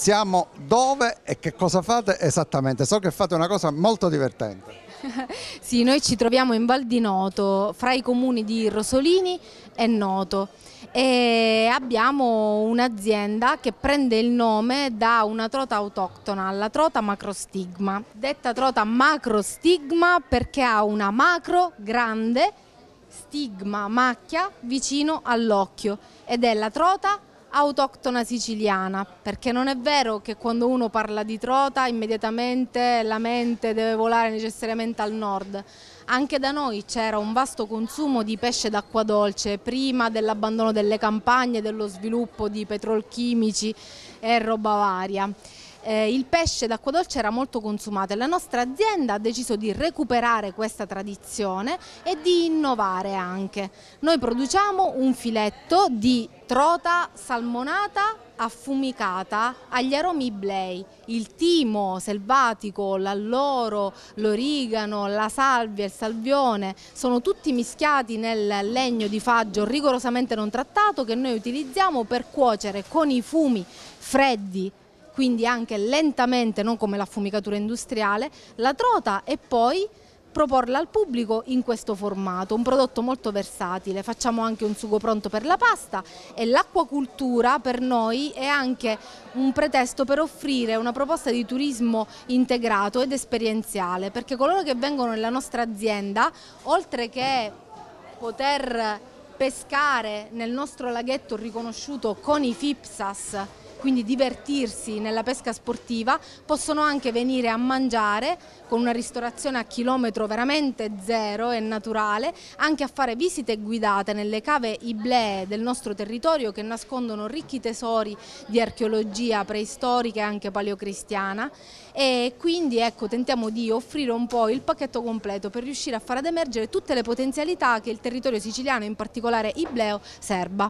siamo dove e che cosa fate esattamente? So che fate una cosa molto divertente. sì, noi ci troviamo in Val di Noto, fra i comuni di Rosolini e Noto e abbiamo un'azienda che prende il nome da una trota autoctona, la trota macrostigma. Detta trota macrostigma perché ha una macro grande stigma, macchia vicino all'occhio ed è la trota autoctona siciliana, perché non è vero che quando uno parla di trota immediatamente la mente deve volare necessariamente al nord. Anche da noi c'era un vasto consumo di pesce d'acqua dolce prima dell'abbandono delle campagne, dello sviluppo di petrolchimici e roba varia eh, il pesce d'acqua dolce era molto consumato e la nostra azienda ha deciso di recuperare questa tradizione e di innovare anche. Noi produciamo un filetto di trota salmonata affumicata agli aromi blei, il timo selvatico, l'alloro, l'origano, la salvia, il salvione, sono tutti mischiati nel legno di faggio rigorosamente non trattato che noi utilizziamo per cuocere con i fumi freddi quindi anche lentamente, non come l'affumicatura industriale, la trota e poi proporla al pubblico in questo formato, un prodotto molto versatile, facciamo anche un sugo pronto per la pasta e l'acquacultura per noi è anche un pretesto per offrire una proposta di turismo integrato ed esperienziale, perché coloro che vengono nella nostra azienda, oltre che poter pescare nel nostro laghetto riconosciuto con i FIPSAS quindi divertirsi nella pesca sportiva, possono anche venire a mangiare con una ristorazione a chilometro veramente zero e naturale, anche a fare visite guidate nelle cave iblee del nostro territorio che nascondono ricchi tesori di archeologia preistorica e anche paleocristiana e quindi ecco, tentiamo di offrire un po' il pacchetto completo per riuscire a far ad emergere tutte le potenzialità che il territorio siciliano, in particolare Ibleo, serba.